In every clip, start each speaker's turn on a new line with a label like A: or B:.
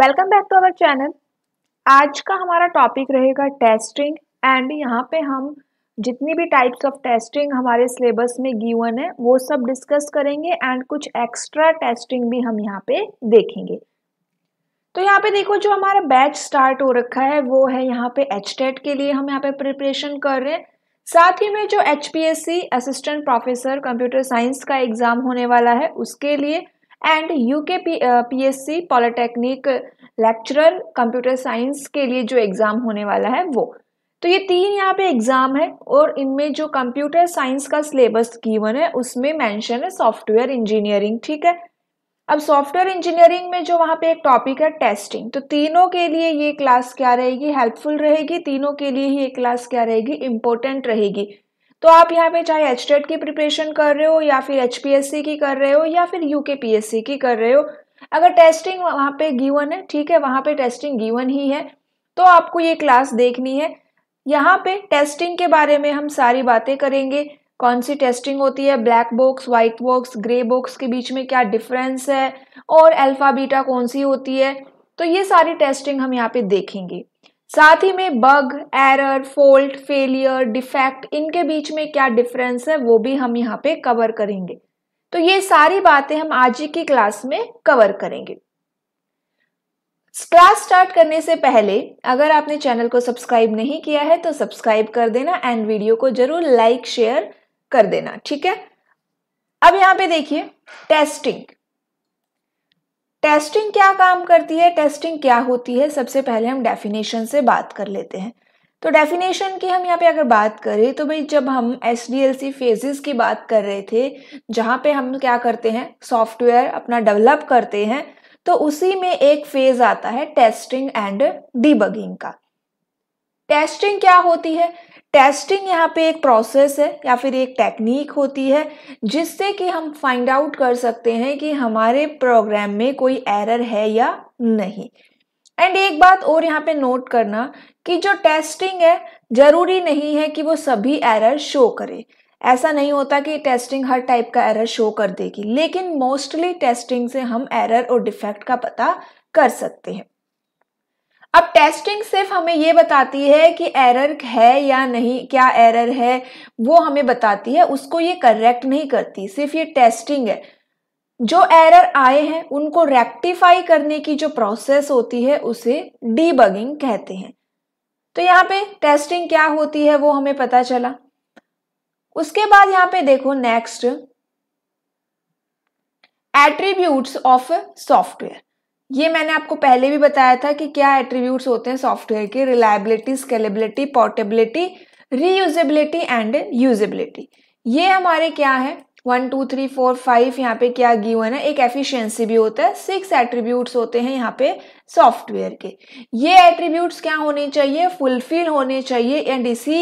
A: welcome back to our channel आज का हमारा टॉपिक रहेगा टेस्टिंग एंड यहाँ पे हम जितनी भी टाइप्स ऑफ टेस्टिंग हमारे सिलेबस में गिवन है वो सब डिस्कस करेंगे एंड कुछ एक्स्ट्रा टेस्टिंग भी हम यहाँ पे देखेंगे तो यहाँ पे देखो जो हमारा बैच स्टार्ट हो रखा है वो है यहाँ पे एच e के लिए हम यहाँ पे प्रिपरेशन कर रहे हैं साथ ही में जो H assistant professor computer science का एग्ज़ाम होने वाला है उसके लिए and U K P S C polytechnic lecturer computer science के लिए जो एग्ज़ाम होने वाला है वो तो ये तीन यहाँ पे एग्ज़ाम है और इनमें जो कंप्यूटर साइंस का सिलेबस गिवन है उसमें मेंशन है सॉफ्टवेयर इंजीनियरिंग ठीक है अब सॉफ्टवेयर इंजीनियरिंग में जो वहाँ पे एक टॉपिक है टेस्टिंग तो तीनों के लिए ये क्लास क्या रहेगी हेल्पफुल रहेगी तीनों के लिए ही ये क्लास क्या रहेगी इंपॉर्टेंट रहेगी तो आप यहाँ पे चाहे एच की प्रिपरेशन कर रहे हो या फिर एच की कर रहे हो या फिर यू की कर रहे हो अगर टेस्टिंग वहाँ पे गिवन है ठीक है वहाँ पे टेस्टिंग गिवन ही है तो आपको ये क्लास देखनी है यहाँ पे टेस्टिंग के बारे में हम सारी बातें करेंगे कौन सी टेस्टिंग होती है black box white box grey box के बीच में क्या डिफरेंस है और अल्फ़ा बीटा कौन सी होती है तो ये सारी टेस्टिंग हम यहाँ पे देखेंगे साथ ही में bug error fault failure defect इनके बीच में क्या डिफरेंस है वो भी हम यहाँ पे कवर करेंगे तो ये सारी बातें हम आज की क्लास में कवर करेंगे क्लास स्टार्ट करने से पहले अगर आपने चैनल को सब्सक्राइब नहीं किया है तो सब्सक्राइब कर देना एंड वीडियो को जरूर लाइक शेयर कर देना ठीक है अब यहाँ पे देखिए टेस्टिंग टेस्टिंग क्या काम करती है टेस्टिंग क्या होती है सबसे पहले हम डेफिनेशन से बात कर लेते हैं तो डेफिनेशन की हम यहाँ पे अगर बात करें तो भाई जब हम S D L C phases की बात कर रहे थे जहाँ पे हम क्या करते हैं सॉफ्टवेयर अपना डेवलप करते हैं तो उसी में एक फेज आता है टेस्टिंग एंड डीबगिंग का टेस्टिंग क्या होती है टेस्टिंग यहाँ पे एक प्रोसेस है या फिर एक टेक्निक होती है जिससे कि हम फाइंड आउट कर सकते हैं कि हमारे प्रोग्राम में कोई एरर है या नहीं एंड एक बात और यहाँ पे नोट करना कि जो टेस्टिंग है जरूरी नहीं है कि वो सभी एरर शो करे ऐसा नहीं होता कि टेस्टिंग हर टाइप का एरर शो कर देगी लेकिन मोस्टली टेस्टिंग से हम एरर और डिफेक्ट का पता कर सकते हैं अब टेस्टिंग सिर्फ हमें ये बताती है कि एरर है या नहीं क्या एरर है वो हमें बताती है उसको ये करेक्ट नहीं करती सिर्फ ये टेस्टिंग है जो एरर आए हैं उनको रेक्टिफाई करने की जो प्रोसेस होती है उसे डीबगिंग कहते हैं तो यहाँ पे टेस्टिंग क्या होती है वो हमें पता चला उसके बाद यहाँ पे देखो नेक्स्ट एट्रीब्यूट्स ऑफ सॉफ्टवेयर ये मैंने आपको पहले भी बताया था कि क्या एट्रीब्यूट्स होते हैं सॉफ्टवेयर के reliability scalability portability reusability and usability ये हमारे क्या है one two three four five यहाँ पे क्या गिव है एक एफिशिएंसी भी होता है सिक्स एट्रीब्यूट्स होते हैं यहाँ पे सॉफ्टवेयर के ये एट्रीब्यूट्स क्या होने चाहिए फुलफिल होने चाहिए एंड इसी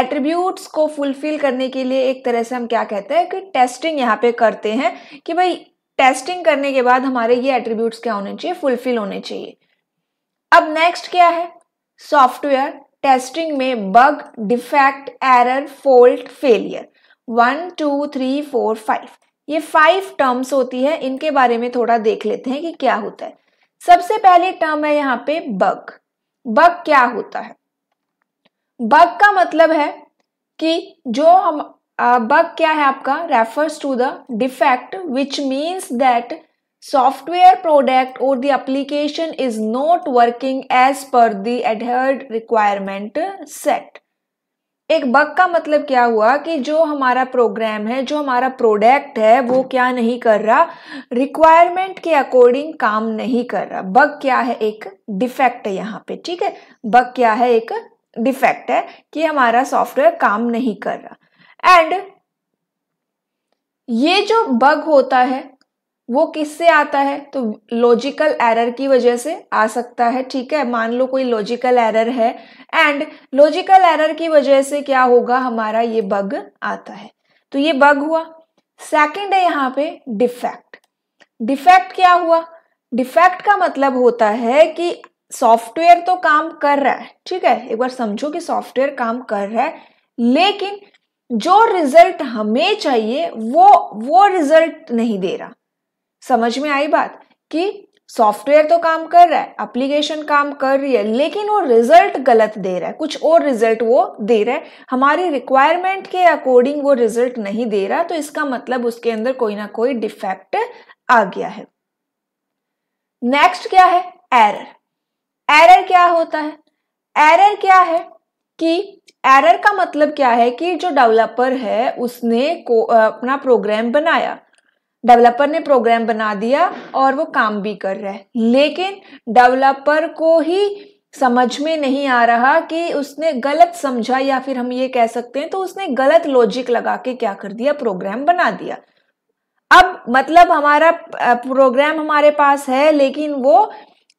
A: एट्रीब्यूट्स को फुलफिल करने के लिए एक तरह से हम क्या कहते हैं कि टेस्टिंग यहाँ पे करते हैं कि भाई टेस्टिंग करने के बाद हमारे ये एट्रीब्यूट्स क्या होने चाहिए फुलफिल होने चाहिए अब नेक्स्ट क्या है सॉफ्टवेयर टेस्टिंग में bug defect error fault failure one two three four five ये फाइव टर्म्स होती है इनके बारे में थोड़ा देख लेते हैं कि क्या होता है सबसे पहले टर्म है यहाँ पे बग बग क्या होता है बग का मतलब है कि जो हम बग क्या है आपका refers to the defect which means that software product और the application is not working as per the adhered requirement set एक बग का मतलब क्या हुआ कि जो हमारा प्रोग्राम है जो हमारा प्रोडक्ट है वो क्या नहीं कर रहा रिक्वायरमेंट के अकॉर्डिंग काम नहीं कर रहा बग क्या है एक डिफेक्ट है यहाँ पे ठीक है बग क्या है एक डिफेक्ट है कि हमारा सॉफ्टवेयर काम नहीं कर रहा एंड ये जो बग होता है वो किससे आता है तो लॉजिकल एरर की वजह से आ सकता है ठीक है मान लो कोई लॉजिकल एरर है एंड लॉजिकल एरर की वजह से क्या होगा हमारा ये बग आता है तो ये बग हुआ सेकंड है यहाँ पे डिफेक्ट डिफेक्ट क्या हुआ डिफेक्ट का मतलब होता है कि सॉफ्टवेयर तो काम कर रहा है ठीक है एक बार समझो कि सॉफ्टवेयर काम कर रहा है लेकिन जो रिजल्ट हमें चाहिए वो वो रिजल्ट नहीं दे रहा समझ में आई बात कि सॉफ्टवेयर तो काम कर रहा है एप्लीकेशन काम कर रही है लेकिन वो रिजल्ट गलत दे रहा है कुछ और रिजल्ट वो दे रहा है हमारी रिक्वायरमेंट के अकॉर्डिंग वो रिजल्ट नहीं दे रहा तो इसका मतलब उसके अंदर कोई ना कोई डिफेक्ट आ गया है नेक्स्ट क्या है एरर एरर क्या होता है एरर क्या है कि एरर का मतलब क्या है कि जो डेवलपर है उसने को अपना प्रोग्राम बनाया डेवलपर ने प्रोग्राम बना दिया और वो काम भी कर रहा है लेकिन डेवलपर को ही समझ में नहीं आ रहा कि उसने गलत समझा या फिर हम ये कह सकते हैं तो उसने गलत लॉजिक लगा के क्या कर दिया प्रोग्राम बना दिया अब मतलब हमारा प्रोग्राम हमारे पास है लेकिन वो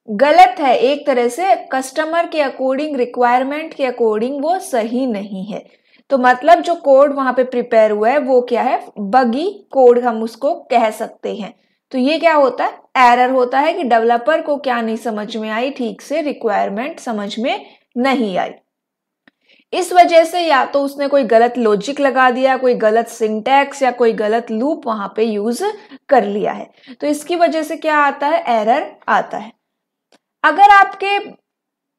A: गलत है एक तरह से कस्टमर के अकॉर्डिंग रिक्वायरमेंट के अकॉर्डिंग वो सही नहीं है तो मतलब जो कोड वहां पे प्रिपेयर हुआ है वो क्या है बगी कोड हम उसको कह सकते हैं तो ये क्या होता है एरर होता है कि डेवलपर को क्या नहीं समझ में आई ठीक से रिक्वायरमेंट समझ में नहीं आई इस वजह से या तो उसने कोई गलत लॉजिक लगा दिया कोई गलत सिंटैक्स या कोई गलत लूप वहां पे यूज कर लिया है तो इसकी वजह से क्या आता है एरर आता है अगर आपके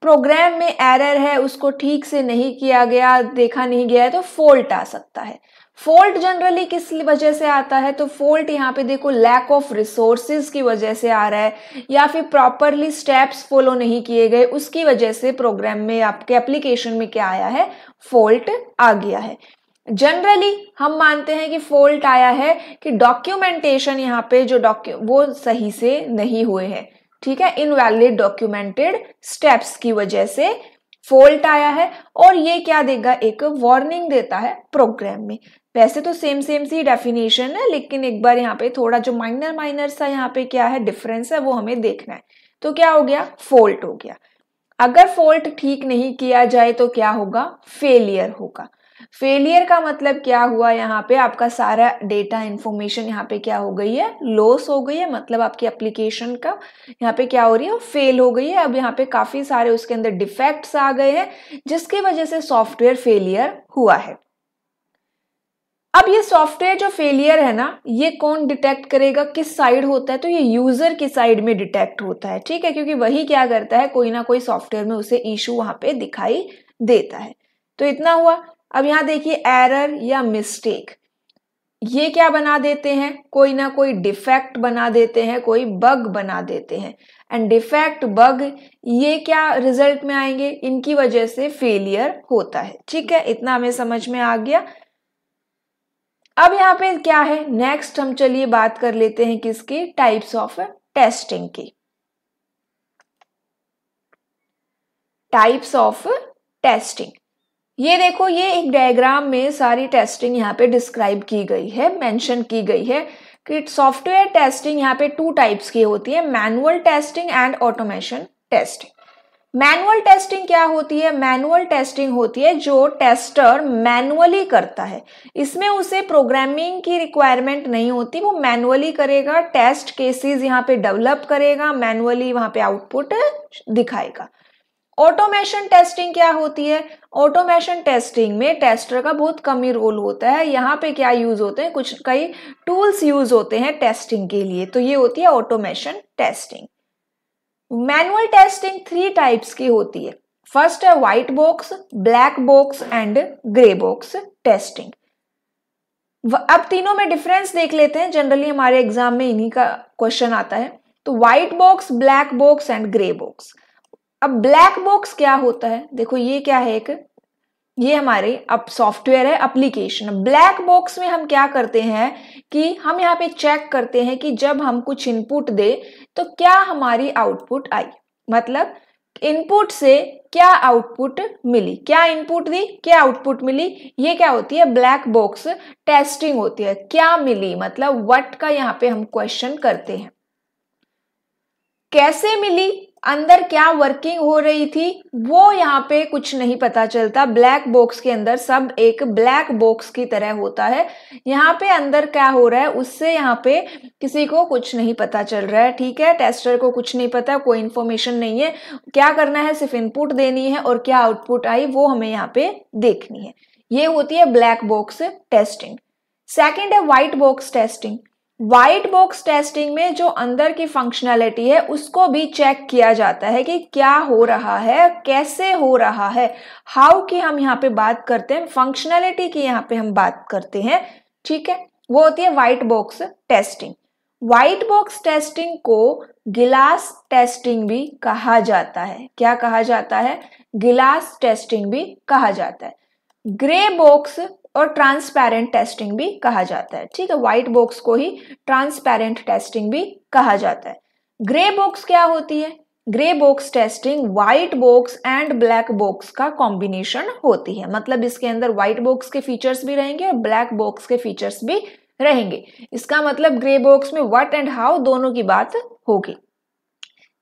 A: प्रोग्राम में एरर है उसको ठीक से नहीं किया गया देखा नहीं गया है तो फॉल्ट आ सकता है फॉल्ट जनरली किस वजह से आता है तो फॉल्ट यहाँ पे देखो लैक ऑफ रिसोर्सेज की वजह से आ रहा है या फिर प्रॉपरली स्टेप्स फॉलो नहीं किए गए उसकी वजह से प्रोग्राम में आपके एप्लीकेशन में क्या आया है फॉल्ट आ गया है जनरली हम मानते हैं कि फॉल्ट आया है कि डॉक्यूमेंटेशन यहाँ पे जो डॉक्यू वो सही से नहीं हुए हैं ठीक है इनवैलिड डॉक्यूमेंटेड स्टेप्स की वजह से फॉल्ट आया है और ये क्या देगा एक वार्निंग देता है प्रोग्राम में वैसे तो सेम सेम सी डेफिनेशन है लेकिन एक बार यहाँ पे थोड़ा जो माइनर माइनर सा यहाँ पे क्या है डिफरेंस है वो हमें देखना है तो क्या हो गया फॉल्ट हो गया अगर फॉल्ट ठीक नहीं किया जाए तो क्या होगा फेलियर होगा फेलियर का मतलब क्या हुआ यहाँ पे आपका सारा डेटा इन्फॉर्मेशन यहाँ पे क्या हो गई है लॉस हो गई है मतलब आपकी एप्लीकेशन का यहाँ पे क्या हो रही है फेल हो गई है अब यहाँ पे काफ़ी सारे उसके अंदर डिफेक्ट्स आ गए हैं जिसकी वजह से सॉफ्टवेयर फेलियर हुआ है अब ये सॉफ्टवेयर जो फेलियर है ना ये कौन डिटेक्ट करेगा किस साइड होता है तो ये यूजर की साइड में डिटेक्ट होता है ठीक है क्योंकि वही क्या करता है कोई ना कोई सॉफ्टवेयर में उसे इशू वहां पे दिखाई देता है तो इतना हुआ अब यहां देखिए एरर या मिस्टेक ये क्या बना देते हैं कोई ना कोई डिफेक्ट बना देते हैं कोई बग बना देते हैं एंड डिफेक्ट बग ये क्या रिजल्ट में आएंगे इनकी वजह से फेलियर होता है ठीक है इतना हमें समझ में आ गया अब यहां पे क्या है नेक्स्ट हम चलिए बात कर लेते हैं किसकी टाइप्स ऑफ टेस्टिंग की टाइप्स ऑफ टेस्टिंग ये देखो ये एक डायग्राम में सारी टेस्टिंग यहाँ पे डिस्क्राइब की गई है मेंशन की गई है कि सॉफ्टवेयर टेस्टिंग यहाँ पे टू टाइप्स की होती है manual testing and automation testing manual testing क्या होती है मैनुअल टेस्टिंग होती है जो टेस्टर मैनुअली करता है इसमें उसे प्रोग्रामिंग की रिक्वायरमेंट नहीं होती वो मैनुअली करेगा टेस्ट केसेस यहाँ पे डेवलप करेगा मैनुअली वहाँ पे आउटपुट दिखाएगा ऑटोमेशन टेस्टिंग क्या होती है ऑटोमेशन टेस्टिंग में टेस्टर का बहुत कम ही रोल होता है यहाँ पे क्या यूज़ होते हैं कुछ कई टूल्स यूज़ होते हैं टेस्टिंग के लिए तो ये होती है automation testing manual testing three types की होती है फर्स्ट है white box black box and grey box testing अब तीनों में डिफरेंस देख लेते हैं जनरली हमारे एग्जाम में इन्हीं का क्वेश्चन आता है तो white box black box and grey box अब ब्लैक बॉक्स क्या होता है देखो ये क्या है एक ये हमारे अब सॉफ्टवेयर है एप्लीकेशन ब्लैक बॉक्स में हम क्या करते हैं कि हम यहाँ पे चेक करते हैं कि जब हम कुछ इनपुट दे तो क्या हमारी आउटपुट आई मतलब इनपुट से क्या आउटपुट मिली क्या इनपुट दी क्या आउटपुट मिली ये क्या होती है ब्लैक बॉक्स टेस्टिंग होती है क्या मिली मतलब व्हाट का यहाँ पे हम क्वेश्चन करते हैं कैसे मिली अंदर क्या वर्किंग हो रही थी वो यहाँ पे कुछ नहीं पता चलता ब्लैक बॉक्स के अंदर सब एक ब्लैक बॉक्स की तरह होता है यहाँ पे अंदर क्या हो रहा है उससे यहाँ पे किसी को कुछ नहीं पता चल रहा है ठीक है टेस्टर को कुछ नहीं पता कोई इन्फॉर्मेशन नहीं है क्या करना है सिर्फ इनपुट देनी है और क्या आउटपुट आई वो हमें यहाँ पे देखनी है ये होती है ब्लैक बॉक्स टेस्टिंग सेकेंड है white box testing white box testing में जो अंदर की फंक्शनैलिटी है उसको भी चेक किया जाता है कि क्या हो रहा है कैसे हो रहा है हाउ की हम यहाँ पे बात करते हैं फंक्शनैलिटी की यहाँ पे हम बात करते हैं ठीक है वो होती है white box testing white box testing को गिलास टेस्टिंग भी कहा जाता है क्या कहा जाता है गिलास टेस्टिंग भी कहा जाता है ग्रे बॉक्स और ट्रांसपेरेंट टेस्टिंग भी कहा जाता है ठीक है व्हाइट बॉक्स को ही ट्रांसपेरेंट टेस्टिंग भी कहा जाता है ग्रे बॉक्स क्या होती है grey box testing white box and black box का कॉम्बिनेशन होती है मतलब इसके अंदर व्हाइट बॉक्स के फीचर्स भी रहेंगे और ब्लैक बॉक्स के फीचर्स भी रहेंगे इसका मतलब ग्रे बॉक्स में व्हाट एंड हाउ दोनों की बात होगी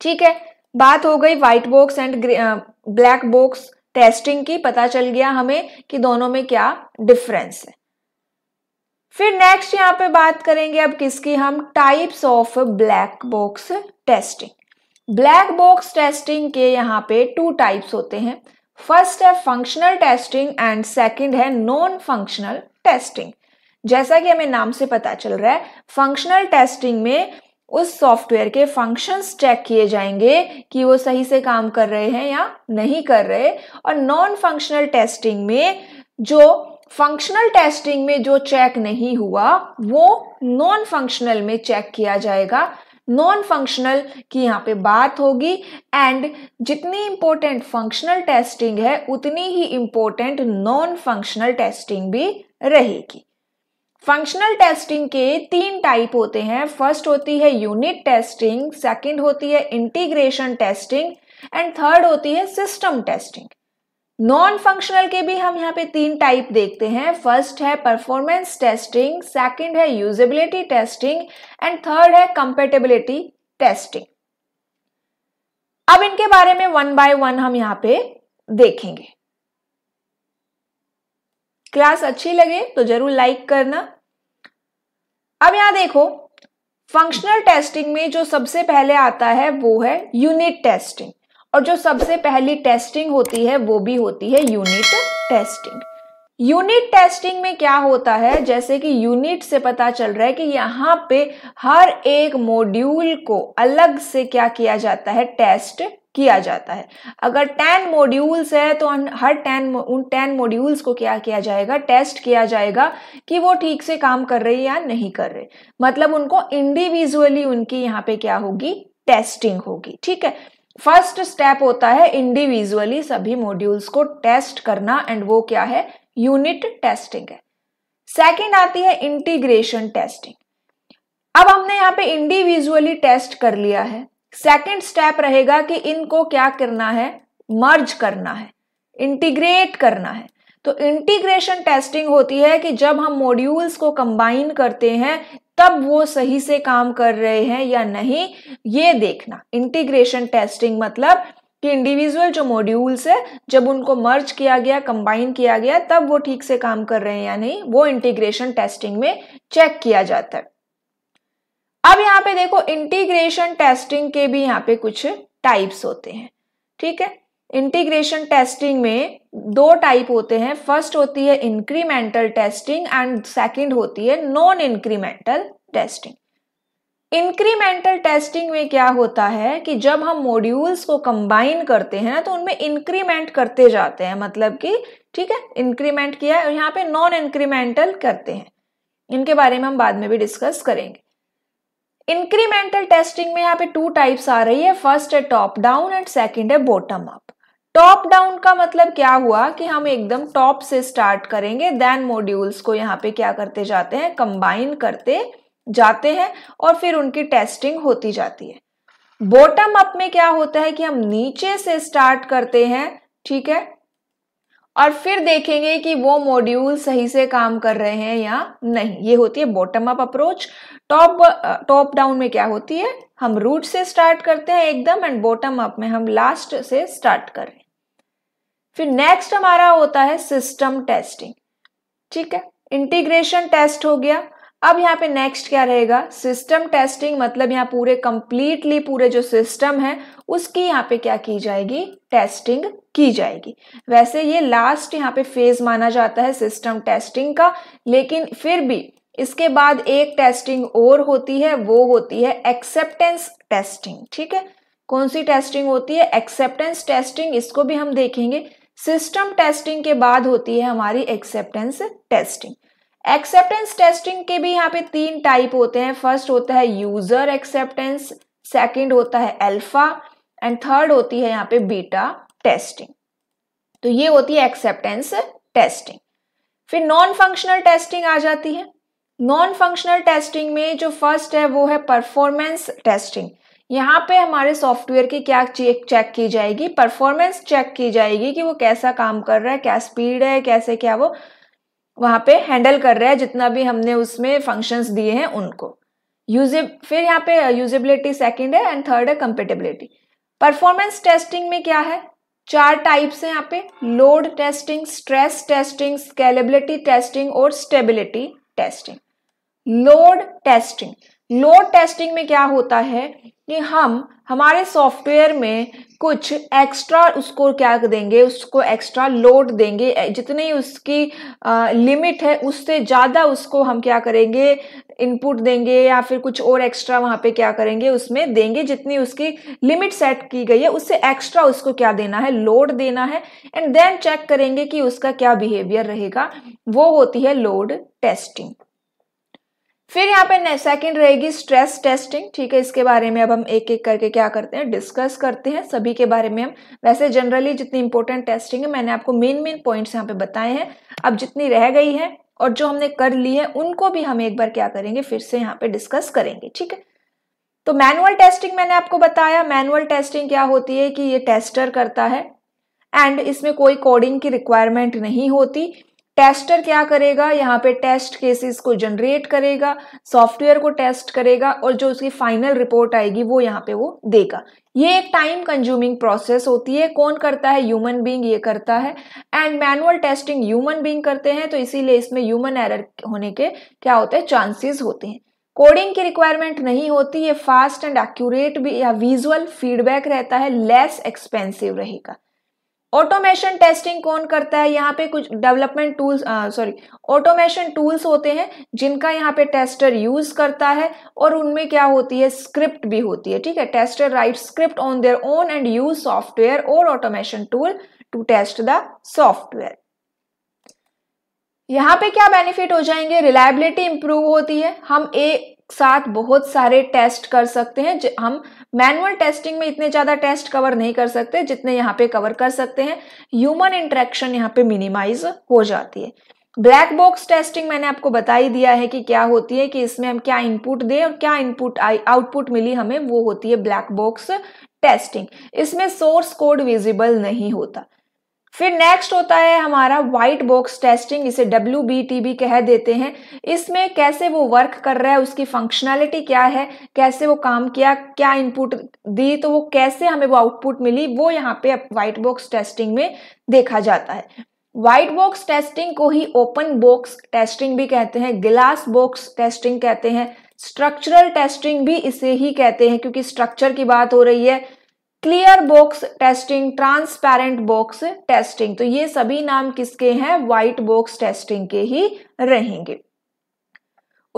A: ठीक है बात हो गई white box and black box testing की पता चल गया हमें कि दोनों में क्या डिफरेंस है फिर नेक्स्ट यहाँ पे बात करेंगे अब किसकी हम types of black box testing black box testing के यहाँ पे टू टाइप्स होते हैं फर्स्ट है फंक्शनल टेस्टिंग एंड सेकंड है नॉन फंक्शनल टेस्टिंग जैसा कि हमें नाम से पता चल रहा है फंक्शनल टेस्टिंग में उस सॉफ्टवेयर के फंक्शंस चेक किए जाएंगे कि वो सही से काम कर रहे हैं या नहीं कर रहे और नॉन फंक्शनल टेस्टिंग में जो फंक्शनल टेस्टिंग में जो चेक नहीं हुआ वो नॉन फंक्शनल में चेक किया जाएगा नॉन फंक्शनल की यहाँ पे बात होगी एंड जितनी इम्पोर्टेंट फंक्शनल टेस्टिंग है उतनी ही इम्पोर्टेंट नॉन फंक्शनल टेस्टिंग भी रहेगी फंक्शनल टेस्टिंग के तीन टाइप होते हैं फर्स्ट होती है यूनिट टेस्टिंग सेकंड होती है इंटीग्रेशन टेस्टिंग एंड थर्ड होती है सिस्टम टेस्टिंग नॉन फंक्शनल के भी हम यहाँ पे तीन टाइप देखते हैं फर्स्ट है परफॉर्मेंस टेस्टिंग सेकंड है यूजेबिलिटी टेस्टिंग एंड थर्ड है कंपेटेबिलिटी टेस्टिंग अब इनके बारे में वन बाय वन हम यहाँ पे देखेंगे क्लास अच्छी लगे तो जरूर लाइक करना अब यहां देखो फंक्शनल टेस्टिंग में जो सबसे पहले आता है वो है यूनिट टेस्टिंग और जो सबसे पहली टेस्टिंग होती है वो भी होती है यूनिट टेस्टिंग यूनिट टेस्टिंग में क्या होता है जैसे कि यूनिट से पता चल रहा है कि यहाँ पे हर एक मॉड्यूल को अलग से क्या किया जाता है टेस्ट किया जाता है अगर टेन मॉड्यूल्स है तो हर टेन उन टेन मॉड्यूल्स को क्या किया जाएगा टेस्ट किया जाएगा कि वो ठीक से काम कर रहे या नहीं कर रहे मतलब उनको इंडिविजुअली उनकी यहाँ पे क्या होगी टेस्टिंग होगी ठीक है फर्स्ट स्टेप होता है इंडिविजुअली सभी मॉड्यूल्स को टेस्ट करना एंड वो क्या है यूनिट टेस्टिंग है सेकेंड आती है इंटीग्रेशन टेस्टिंग अब हमने यहाँ पे इंडिविजुअली टेस्ट कर लिया है सेकेंड स्टेप रहेगा कि इनको क्या करना है मर्ज करना है इंटीग्रेट करना है तो इंटीग्रेशन टेस्टिंग होती है कि जब हम मॉड्यूल्स को कंबाइन करते हैं तब वो सही से काम कर रहे हैं या नहीं ये देखना इंटीग्रेशन टेस्टिंग मतलब कि इंडिविजुअल जो मॉड्यूल्स है जब उनको मर्ज किया गया कंबाइन किया गया तब वो ठीक से काम कर रहे हैं या नहीं वो इंटीग्रेशन टेस्टिंग में चेक किया जाता है अब यहाँ पे देखो इंटीग्रेशन टेस्टिंग के भी यहाँ पे कुछ टाइप्स होते हैं ठीक है इंटीग्रेशन टेस्टिंग में दो टाइप होते हैं फर्स्ट होती है इंक्रीमेंटल टेस्टिंग एंड सेकंड होती है non incremental testing incremental testing में क्या होता है कि जब हम मॉड्यूल्स को कंबाइन करते हैं ना तो उनमें इंक्रीमेंट करते जाते हैं मतलब कि ठीक है इंक्रीमेंट किया है और यहाँ पे नॉन इंक्रीमेंटल करते हैं इनके बारे में हम बाद में भी डिस्कस करेंगे इंक्रीमेंटल टेस्टिंग में यहाँ पे टू टाइप्स आ रही है फर्स्ट है टॉप डाउन एंड सेकेंड है बॉटम अप टॉप डाउन का मतलब क्या हुआ कि हम एकदम टॉप से स्टार्ट करेंगे देन मॉड्यूल्स को यहाँ पे क्या करते जाते हैं कंबाइन करते जाते हैं और फिर उनकी टेस्टिंग होती जाती है बॉटम अप में क्या होता है कि हम नीचे से स्टार्ट करते हैं ठीक है और फिर देखेंगे कि वो मॉड्यूल सही से काम कर रहे हैं या नहीं ये होती है bottom up approach top top down में क्या होती है हम रूट से स्टार्ट करते हैं एकदम एंड बॉटम अप में हम लास्ट से स्टार्ट कर रहे हैं फिर नेक्स्ट हमारा होता है सिस्टम टेस्टिंग ठीक है इंटीग्रेशन टेस्ट हो गया अब यहाँ पे नेक्स्ट क्या रहेगा सिस्टम टेस्टिंग मतलब यहाँ पूरे कंप्लीटली पूरे जो सिस्टम है उसकी यहाँ पे क्या की जाएगी टेस्टिंग की जाएगी वैसे ये लास्ट यहाँ पे फेज माना जाता है सिस्टम टेस्टिंग का लेकिन फिर भी इसके बाद एक टेस्टिंग और होती है वो होती है एक्सेप्टेंस टेस्टिंग ठीक है कौन सी टेस्टिंग होती है एक्सेप्टेंस टेस्टिंग इसको भी हम देखेंगे सिस्टम टेस्टिंग के बाद होती है हमारी एक्सेप्टेंस टेस्टिंग एक्सेप्टेंस टेस्टिंग के भी यहाँ पे तीन टाइप होते हैं फर्स्ट होता है यूजर एक्सेप्टेंस सेकंड होता है अल्फा एंड थर्ड होती है यहाँ पे बीटा टेस्टिंग तो ये होती है एक्सेप्टेंस टेस्टिंग फिर नॉन फंक्शनल टेस्टिंग आ जाती है नॉन फंक्शनल टेस्टिंग में जो फर्स्ट है वो है परफॉर्मेंस टेस्टिंग यहाँ पे हमारे सॉफ्टवेयर की क्या चेक चेक की जाएगी परफॉर्मेंस चेक की जाएगी कि वो कैसा काम कर रहा है क्या स्पीड है कैसे क्या वो वहाँ पे हैंडल कर रहा है जितना भी हमने उसमें फंक्शंस दिए हैं उनको यूजेब फिर यहाँ पे यूजेबिलिटी सेकंड है एंड थर्ड है कंपेटेबिलिटी परफॉर्मेंस टेस्टिंग में क्या है चार टाइप्स हैं यहाँ पे load testing stress testing scalability testing और stability testing load testing load testing में क्या होता है कि हम हमारे सॉफ्टवेयर में कुछ एक्स्ट्रा उसको क्या देंगे उसको एक्स्ट्रा लोड देंगे जितनी उसकी आ, लिमिट है उससे ज़्यादा उसको हम क्या करेंगे इनपुट देंगे या फिर कुछ और एक्स्ट्रा वहाँ पे क्या करेंगे उसमें देंगे जितनी उसकी लिमिट सेट की गई है उससे एक्स्ट्रा उसको क्या देना है लोड देना है एंड देन चेक करेंगे कि उसका क्या बिहेवियर रहेगा वो होती है लोड टेस्टिंग फिर यहाँ पे सेकंड रहेगी स्ट्रेस टेस्टिंग ठीक है इसके बारे में अब हम एक एक करके क्या करते हैं डिस्कस करते हैं सभी के बारे में हम वैसे जनरली जितनी इंपॉर्टेंट टेस्टिंग है मैंने आपको मेन मेन पॉइंट्स यहाँ पे बताए हैं अब जितनी रह गई है और जो हमने कर ली है उनको भी हम एक बार क्या करेंगे फिर से यहाँ पे डिस्कस करेंगे ठीक है तो मैनुअल टेस्टिंग मैंने आपको बताया मैनुअल टेस्टिंग क्या होती है कि ये टेस्टर करता है एंड इसमें कोई कोडिंग की रिक्वायरमेंट नहीं होती टेस्टर क्या करेगा यहाँ पे टेस्ट केसेस को जनरेट करेगा सॉफ्टवेयर को टेस्ट करेगा और जो उसकी फाइनल रिपोर्ट आएगी वो यहाँ पे वो देगा ये एक टाइम कंज्यूमिंग प्रोसेस होती है कौन करता है ह्यूमन बीइंग ये करता है and manual testing human being करते हैं तो इसीलिए इसमें ह्यूमन एरर होने के क्या होते हैं चांसेस होते हैं कोडिंग की रिक्वायरमेंट नहीं होती ये फास्ट एंड एक्यूरेट भी या विजुअल फीडबैक रहता है लेस एक्सपेंसिव रहेगा ऑटोमेशन टेस्टिंग कौन करता है यहाँ पे कुछ development tools sorry automation tools होते हैं जिनका यहाँ पे टेस्टर यूज करता है और उनमें क्या होती है स्क्रिप्ट भी होती है ठीक है tester write script on their own and use software और automation tool to test the software यहाँ पे क्या बेनिफिट हो जाएंगे रिलायबिलिटी इंप्रूव होती है हम ए साथ बहुत सारे टेस्ट कर सकते हैं हम मैनुअल टेस्टिंग में इतने ज़्यादा टेस्ट कवर नहीं कर सकते जितने यहाँ पे कवर कर सकते हैं ह्यूमन इंट्रैक्शन यहाँ पे मिनिमाइज हो जाती है ब्लैक बॉक्स टेस्टिंग मैंने आपको बता ही दिया है कि क्या होती है कि इसमें हम क्या इनपुट दें और क्या इनपुट आउटपुट मिली हमें वो होती है ब्लैक बॉक्स टेस्टिंग इसमें सोर्स कोड विजिबल नहीं होता फिर नेक्स्ट होता है हमारा व्हाइट बॉक्स टेस्टिंग इसे डब्ल्यू बी टी भी कह देते हैं इसमें कैसे वो वर्क कर रहा है उसकी फंक्शनैलिटी क्या है कैसे वो काम किया क्या इनपुट दी तो वो कैसे हमें वो आउटपुट मिली वो यहाँ पे व्हाइट बॉक्स टेस्टिंग में देखा जाता है व्हाइट बॉक्स टेस्टिंग को ही ओपन बॉक्स टेस्टिंग भी कहते हैं गिलास बॉक्स टेस्टिंग कहते हैं स्ट्रक्चरल टेस्टिंग भी इसे ही कहते हैं क्योंकि स्ट्रक्चर की बात हो रही है clear box testing transparent box testing तो ये सभी नाम किसके हैं व्हाइट बॉक्स टेस्टिंग के ही रहेंगे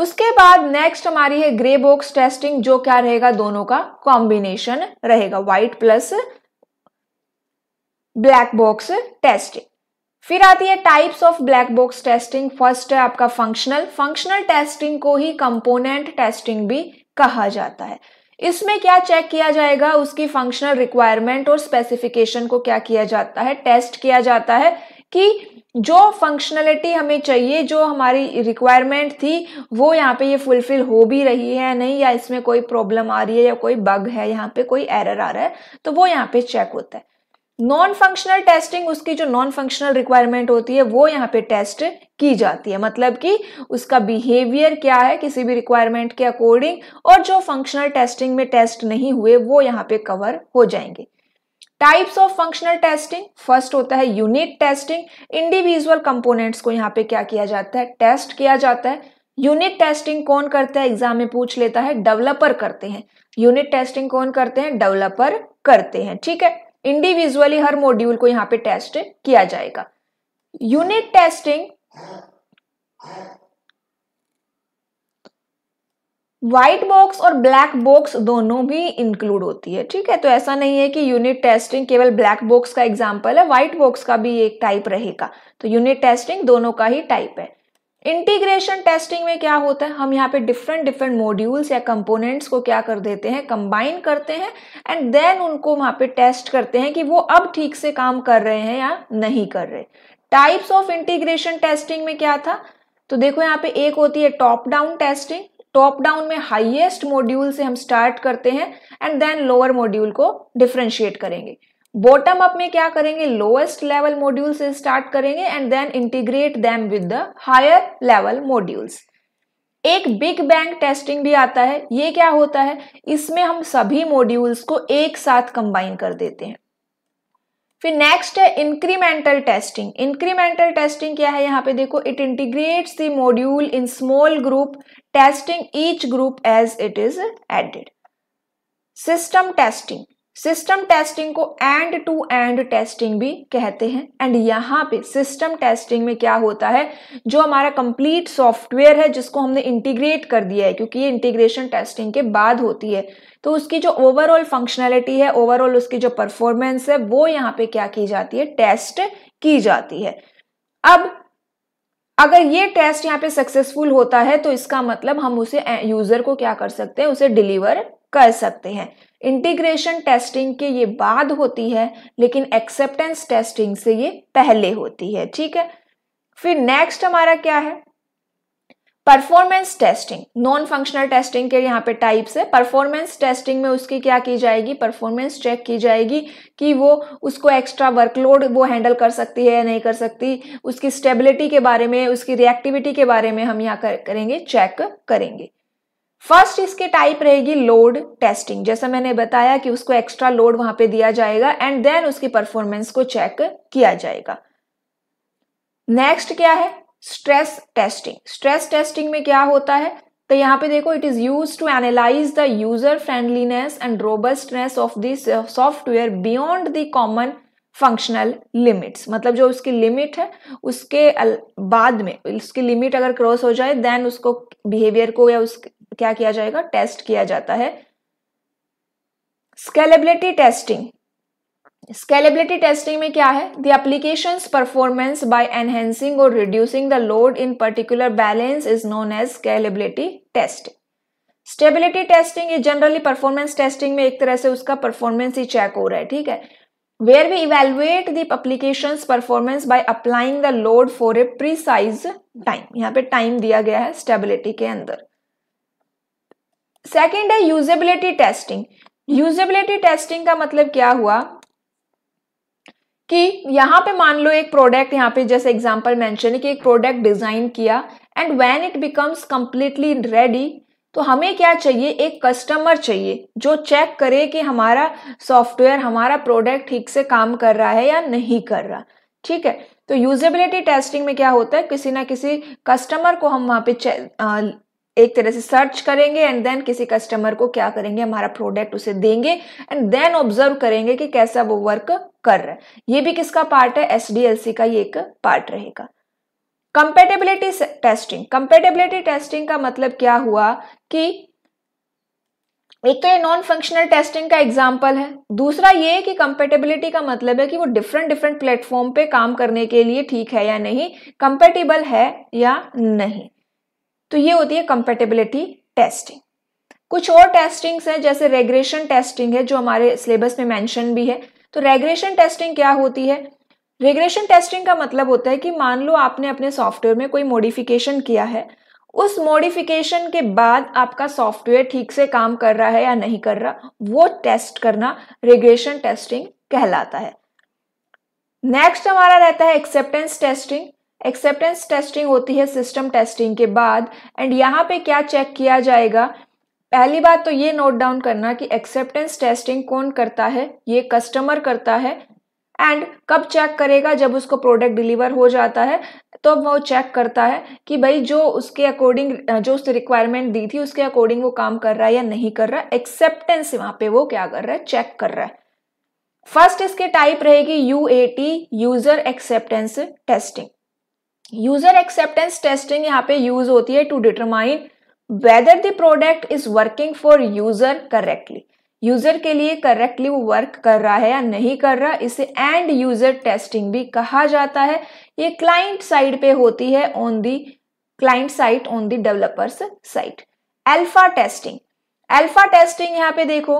A: उसके बाद नेक्स्ट हमारी है ग्रे बॉक्स टेस्टिंग जो क्या रहेगा दोनों का कॉम्बिनेशन रहेगा white plus black box testing फिर आती है types of black box testing first है आपका फंक्शनल फंक्शनल टेस्टिंग को ही कंपोनेंट टेस्टिंग भी कहा जाता है इसमें क्या चेक किया जाएगा उसकी फंक्शनल रिक्वायरमेंट और स्पेसिफिकेशन को क्या किया जाता है टेस्ट किया जाता है कि जो फंक्शनलिटी हमें चाहिए जो हमारी रिक्वायरमेंट थी वो यहाँ पे ये फुलफिल हो भी रही है नहीं या इसमें कोई प्रॉब्लम आ रही है या कोई बग है यहाँ पे कोई एरर आ रहा है तो वो यहाँ पे चेक होता है नॉन फंक्शनल टेस्टिंग उसकी जो नॉन फंक्शनल रिक्वायरमेंट होती है वो यहाँ पे टेस्ट की जाती है मतलब कि उसका बिहेवियर क्या है किसी भी रिक्वायरमेंट के अकॉर्डिंग और जो फंक्शनल टेस्टिंग में टेस्ट नहीं हुए वो यहाँ पे कवर हो जाएंगे types of functional testing first होता है यूनिट टेस्टिंग इंडिविजुअल कंपोनेंट्स को यहाँ पे क्या किया जाता है टेस्ट किया जाता है यूनिट टेस्टिंग कौन करता है एग्जाम में पूछ लेता है डेवलपर करते हैं यूनिट टेस्टिंग कौन करते हैं डेवलपर करते हैं ठीक है इंडिविजुअली हर मॉड्यूल को यहां पे टेस्ट किया जाएगा यूनिट टेस्टिंग व्हाइट बॉक्स और ब्लैक बॉक्स दोनों भी इंक्लूड होती है ठीक है तो ऐसा नहीं है कि यूनिट टेस्टिंग केवल ब्लैक बॉक्स का एग्जाम्पल है व्हाइट बॉक्स का भी एक टाइप रहेगा तो यूनिट टेस्टिंग दोनों का ही टाइप है इंटीग्रेशन टेस्टिंग में क्या होता है हम यहाँ पे डिफरेंट डिफरेंट मॉड्यूल्स या कंपोनेंट्स को क्या कर देते हैं कंबाइन करते हैं एंड देन उनको वहाँ पे टेस्ट करते हैं कि वो अब ठीक से काम कर रहे हैं या नहीं कर रहे टाइप्स ऑफ इंटीग्रेशन टेस्टिंग में क्या था तो देखो यहाँ पे एक होती है top down testing top down में हाइएस्ट मॉड्यूल से हम स्टार्ट करते हैं एंड देन लोअर मॉड्यूल को डिफ्रेंशिएट करेंगे बॉटम अप में क्या करेंगे लोएस्ट लेवल मॉड्यूल से स्टार्ट करेंगे and then integrate them with the higher level modules एक बिग बैंग टेस्टिंग भी आता है ये क्या होता है इसमें हम सभी मॉड्यूल्स को एक साथ कंबाइन कर देते हैं फिर नेक्स्ट है इंक्रीमेंटल टेस्टिंग इंक्रीमेंटल टेस्टिंग क्या है यहाँ पे देखो it integrates the module in small group testing each group as it is added system testing system testing को एंड टू एंड टेस्टिंग भी कहते हैं एंड यहाँ पे सिस्टम टेस्टिंग में क्या होता है जो हमारा कंप्लीट सॉफ्टवेयर है जिसको हमने इंटीग्रेट कर दिया है क्योंकि ये इंटीग्रेशन टेस्टिंग के बाद होती है तो उसकी जो ओवरऑल फंक्शनैलिटी है ओवरऑल उसकी जो परफॉर्मेंस है वो यहाँ पे क्या की जाती है टेस्ट की जाती है अब अगर ये टेस्ट यहाँ पे सक्सेसफुल होता है तो इसका मतलब हम उसे यूजर को क्या कर सकते हैं उसे डिलीवर कर सकते हैं इंटीग्रेशन टेस्टिंग के ये बाद होती है लेकिन एक्सेप्टेंस टेस्टिंग से ये पहले होती है ठीक है फिर नेक्स्ट हमारा क्या है performance testing non functional testing के यहाँ पे टाइप्स है परफॉर्मेंस टेस्टिंग में उसकी क्या की जाएगी परफॉर्मेंस चेक की जाएगी कि वो उसको एक्स्ट्रा वर्कलोड वो हैंडल कर सकती है या नहीं कर सकती उसकी स्टेबिलिटी के बारे में उसकी रिएक्टिविटी के बारे में हम यहाँ कर, करेंगे चेक करेंगे फर्स्ट इसके टाइप रहेगी लोड टेस्टिंग जैसा मैंने बताया कि उसको एक्स्ट्रा लोड वहां पे दिया जाएगा एंड देन उसकी परफॉर्मेंस को चेक किया जाएगा नेक्स्ट क्या है स्ट्रेस टेस्टिंग स्ट्रेस टेस्टिंग में क्या होता है तो यहाँ पे देखो it is use to analyse the user friendliness and robustness of this software beyond the common functional limits मतलब जो उसकी लिमिट है उसके बाद में उसकी लिमिट अगर क्रॉस हो जाए देन उसको बिहेवियर को या उस क्या किया जाएगा टेस्ट किया जाता है स्केलेबिलिटी टेस्टिंग स्केलेबिलिटी टेस्टिंग में क्या है the application performance by enhancing और reducing the load in particular balance is known as scalability test stability testing ये जनरली परफॉर्मेंस टेस्टिंग में एक तरह से उसका परफॉर्मेंस ही चेक हो रहा है ठीक है where we evaluate the application performance by applying the load for a precise time यहाँ पे टाइम दिया गया है स्टेबिलिटी के अंदर सेकेंड है यूजेबिलिटी टेस्टिंग यूजेबिलिटी टेस्टिंग का मतलब क्या हुआ कि यहाँ पे मान लो एक प्रोडक्ट यहाँ पे जैसे एग्जांपल मेंशन है कि एक प्रोडक्ट डिजाइन किया and when it becomes completely ready तो हमें क्या चाहिए एक कस्टमर चाहिए जो चेक करे कि हमारा सॉफ्टवेयर हमारा प्रोडक्ट ठीक से काम कर रहा है या नहीं कर रहा ठीक है तो यूजेबिलिटी टेस्टिंग में क्या होता है किसी ना किसी कस्टमर को हम वहां पे एक तरह से सर्च करेंगे एंड देन किसी कस्टमर को क्या करेंगे हमारा प्रोडक्ट उसे देंगे एंड देन ऑब्जर्व करेंगे कि कैसा वो वर्क कर रहा है ये भी किसका पार्ट है एसडीएलसी का ये एक पार्ट रहेगा कंपेटेबिलिटी टेस्टिंग कंपेटेबिलिटी टेस्टिंग का मतलब क्या हुआ कि एक तो ये नॉन फंक्शनल टेस्टिंग का एग्जाम्पल है दूसरा ये कि कंपेटेबिलिटी का मतलब है कि वो डिफरेंट डिफरेंट प्लेटफॉर्म पे काम करने के लिए ठीक है या नहीं कंपेटेबल है या नहीं तो ये होती है कंपेटेबिलिटी टेस्टिंग कुछ और टेस्टिंग्स हैं जैसे रेग्रेशन टेस्टिंग है जो हमारे सिलेबस में मेंशन भी है तो रेग्रेशन टेस्टिंग क्या होती है रेग्रेशन टेस्टिंग का मतलब होता है कि मान लो आपने अपने सॉफ्टवेयर में कोई मॉडिफिकेशन किया है उस मॉडिफिकेशन के बाद आपका सॉफ्टवेयर ठीक से काम कर रहा है या नहीं कर रहा वो टेस्ट करना रेग्रेशन टेस्टिंग कहलाता है नेक्स्ट हमारा रहता है एक्सेप्टेंस टेस्टिंग एक्सेप्टेंस टेस्टिंग होती है सिस्टम टेस्टिंग के बाद एंड यहाँ पे क्या चेक किया जाएगा पहली बात तो ये नोट डाउन करना कि एक्सेप्टेंस टेस्टिंग कौन करता है ये कस्टमर करता है एंड कब चेक करेगा जब उसको प्रोडक्ट डिलीवर हो जाता है तो वो चेक करता है कि भाई जो उसके अकॉर्डिंग जो उसने रिक्वायरमेंट दी थी उसके अकॉर्डिंग वो काम कर रहा है या नहीं कर रहा एक्सेप्टेंस वहाँ पे वो क्या कर रहा है चेक कर रहा है फर्स्ट इसके टाइप रहेगी U A T user acceptance testing user acceptance testing यहाँ पे यूज होती है to determine whether the product is working for user correctly user के लिए करेक्टली वो वर्क कर रहा है या नहीं कर रहा इसे एंड यूजर टेस्टिंग भी कहा जाता है ये क्लाइंट साइड पे होती है on the client site on the developers site alpha testing alpha testing यहाँ पे देखो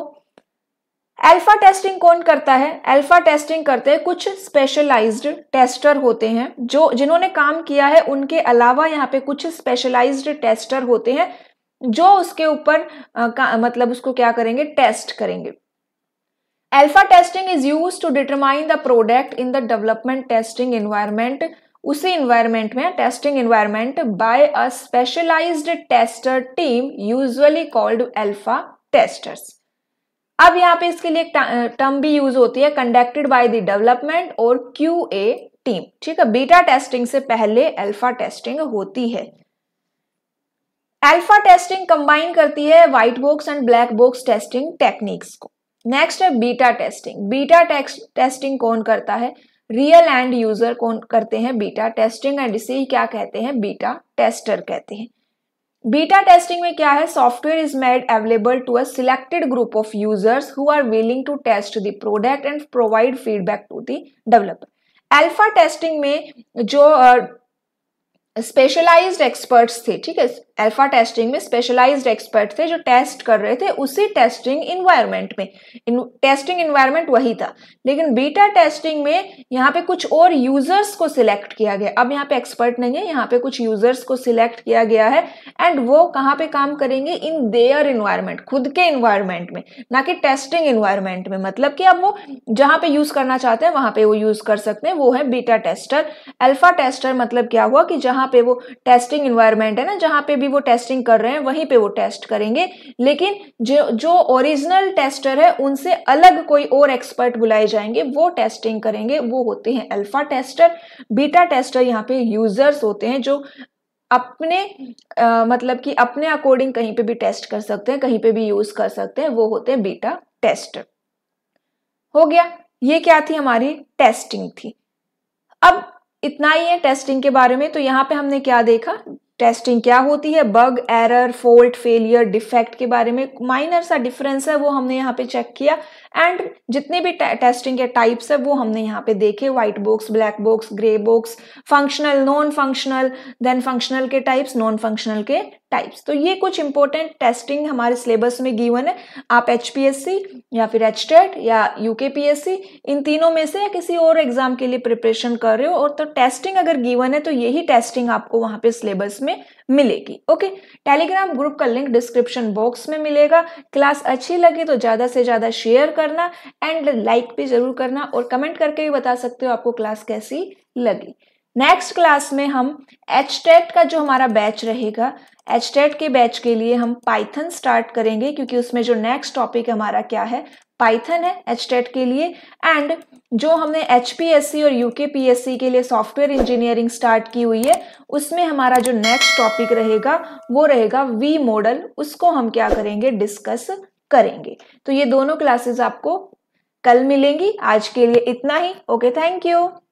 A: अल्फा टेस्टिंग कौन करता है अल्फा टेस्टिंग करते हैं कुछ स्पेशलाइज्ड टेस्टर होते हैं जो जिन्होंने काम किया है उनके अलावा यहाँ पे कुछ स्पेशलाइज्ड टेस्टर होते हैं जो उसके ऊपर मतलब उसको क्या करेंगे टेस्ट करेंगे alpha testing is use to determine the product in the development testing environment उसी एनवायरमेंट में testing environment by a specialised tester team usually called alpha testers अब यहाँ पे इसके लिए एक टर्म भी यूज होती है कंडक्टेड बाय द डेवलपमेंट और क्यू ए टीम ठीक है बीटा टेस्टिंग से पहले अल्फा टेस्टिंग होती है अल्फा टेस्टिंग कंबाइन करती है white box and black box testing techniques को नेक्स्ट है बीटा टेस्टिंग बीटा टेस्टिंग कौन करता है रियल एंड यूजर कौन करते हैं बीटा टेस्टिंग एंड इसे ही क्या कहते हैं बीटा टेस्टर कहते हैं बीटा टेस्टिंग में क्या है software is made available to a selected group of users who are willing to test the product and provide feedback to the developer alpha testing में जो स्पेशलाइज्ड uh, एक्सपर्ट्स थे ठीक है अल्फा टेस्टिंग में specialised expert थे जो test कर रहे थे उसी टेस्टिंग इन्वायरमेंट में इन, टेस्टिंग इन्वायरमेंट वही था लेकिन बीटा टेस्टिंग में यहाँ पे कुछ और यूजर्स को सिलेक्ट किया गया अब यहाँ पे एक्सपर्ट नहीं है यहाँ पे कुछ यूजर्स को सिलेक्ट किया गया है एंड वो कहाँ पे काम करेंगे इन देयर इन्वायरमेंट खुद के इन्वायरमेंट में ना कि टेस्टिंग इन्वायरमेंट में मतलब कि अब वो जहाँ पे यूज करना चाहते हैं वहाँ पे वो यूज कर सकते हैं वो है बीटा टेस्टर एल्फा टेस्टर मतलब क्या हुआ कि जहाँ पे वो टेस्टिंग इन्वायरमेंट है ना जहाँ पे भी वो टेस्टिंग कर रहे हैं वहीं पे वो टेस्ट करेंगे लेकिन जो जो ओरिजिनल टेस्टर है उनसे अलग कोई और एक्सपर्ट बुलाए जाएंगे वो टेस्टिंग करेंगे वो होते हैं अल्फा टेस्टर बीटा टेस्टर यहाँ पे यूजर्स होते हैं जो अपने आ, मतलब कि अपने अकॉर्डिंग कहीं पे भी टेस्ट कर सकते हैं कहीं पे भी यूज कर सकते हैं वो होते हैं बीटा टेस्टर हो गया ये क्या थी हमारी टेस्टिंग थी अब इतना ही है टेस्टिंग के बारे में तो यहाँ पे हमने क्या देखा टेस्टिंग क्या होती है bug error fault failure defect के बारे में माइनर सा डिफरेंस है वो हमने यहाँ पे चेक किया एंड जितने भी टेस्टिंग के टाइप्स है वो हमने यहाँ पे देखे white box black box grey box functional non functional then functional के टाइप्स नॉन फंक्शनल के टाइप्स तो ये कुछ इंपॉर्टेंट टेस्टिंग हमारे सिलेबस में गिवन है आप एच या फिर एच e या यू इन तीनों में से या किसी और एग्जाम के लिए प्रिपरेशन कर रहे हो और तो टेस्टिंग अगर गिवन है तो यही टेस्टिंग आपको वहाँ पे सिलेबस में मिलेगी ओके टेलीग्राम ग्रुप का लिंक डिस्क्रिप्शन बॉक्स में मिलेगा क्लास अच्छी लगी तो ज़्यादा से ज़्यादा शेयर करना एंड लाइक भी ज़रूर करना और कमेंट करके भी बता सकते हो आपको क्लास कैसी लगी नेक्स्ट क्लास में हम एच का जो हमारा बैच रहेगा एच के बैच के लिए हम पाइथन स्टार्ट करेंगे क्योंकि उसमें जो नेक्स्ट टॉपिक हमारा क्या है पाइथन है एच के लिए एंड जो हमने एच और यूके के लिए सॉफ्टवेयर इंजीनियरिंग स्टार्ट की हुई है उसमें हमारा जो नेक्स्ट टॉपिक रहेगा वो रहेगा वी मॉडल उसको हम क्या करेंगे डिस्कस करेंगे तो ये दोनों क्लासेस आपको कल मिलेंगी आज के लिए इतना ही ओके थैंक यू